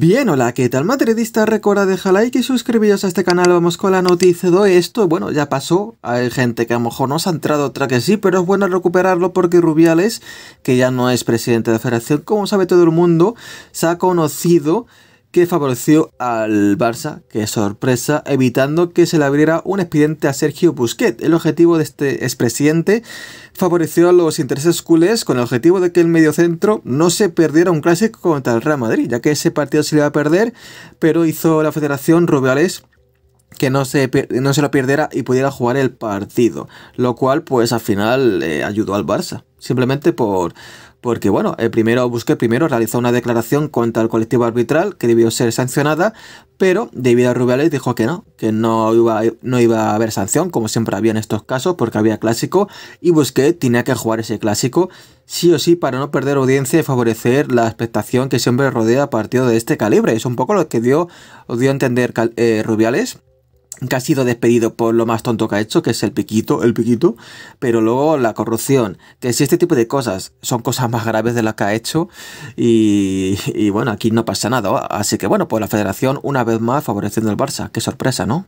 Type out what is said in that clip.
Bien, hola, ¿qué tal madridista? Recuerda dejar like y suscribiros a este canal, vamos con la noticia de esto, bueno, ya pasó, hay gente que a lo mejor no se ha entrado otra que sí, pero es bueno recuperarlo porque Rubiales, que ya no es presidente de la federación, como sabe todo el mundo, se ha conocido que favoreció al Barça, que sorpresa, evitando que se le abriera un expediente a Sergio Busquets. El objetivo de este expresidente favoreció a los intereses culés con el objetivo de que el mediocentro no se perdiera un clásico contra el Real Madrid, ya que ese partido se le iba a perder, pero hizo la federación Rubiales que no se, no se lo perdiera y pudiera jugar el partido, lo cual pues al final eh, ayudó al Barça, simplemente por, porque bueno, el primero Busquets primero realizó una declaración contra el colectivo arbitral que debió ser sancionada, pero debido a Rubiales dijo que no, que no iba, no iba a haber sanción, como siempre había en estos casos, porque había clásico y busqué tenía que jugar ese clásico sí o sí para no perder audiencia y favorecer la expectación que siempre rodea a partido de este calibre. Es un poco lo que dio, dio a entender eh, Rubiales que ha sido despedido por lo más tonto que ha hecho, que es el piquito, el piquito, pero luego la corrupción, que si este tipo de cosas son cosas más graves de las que ha hecho y, y bueno, aquí no pasa nada, así que bueno, pues la federación una vez más favoreciendo el Barça, qué sorpresa, ¿no?